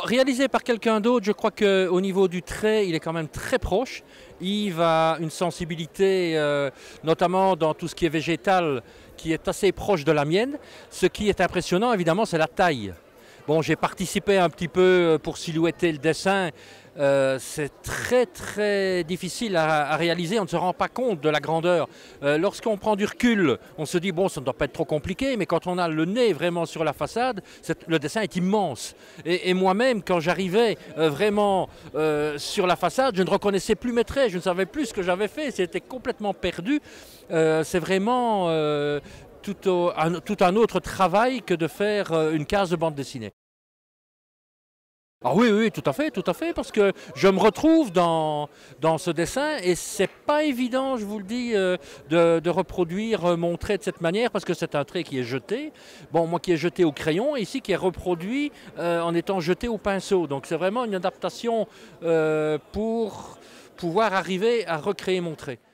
réalisé par quelqu'un d'autre, je crois qu'au niveau du trait, il est quand même très proche. Yves a une sensibilité, euh, notamment dans tout ce qui est végétal, qui est assez proche de la mienne. Ce qui est impressionnant, évidemment, c'est la taille. Bon, j'ai participé un petit peu euh, pour silhouetter le dessin. Euh, c'est très très difficile à, réaliser, on ne se rend pas compte de la grandeur. Euh, lorsqu'on prend du recul, on se dit bon ça ne doit pas être trop compliqué, mais quand on a le nez vraiment sur la façade, le dessin est immense. Et, moi-même quand j'arrivais vraiment sur la façade, je ne reconnaissais plus mes traits, je ne savais plus ce que j'avais fait, c'était complètement perdu. c'est vraiment tout, un, tout un autre travail que de faire euh, une case de bande dessinée. Ah oui, oui, tout à fait, tout à fait, parce que je me retrouve dans, dans ce dessin et c'est pas évident, je vous le dis, euh, de, reproduire euh, mon trait de cette manière parce que c'est un trait qui est jeté. Bon, moi qui est jeté au crayon et ici qui est reproduit en étant jeté au pinceau. Donc c'est vraiment une adaptation pour pouvoir arriver à recréer mon trait.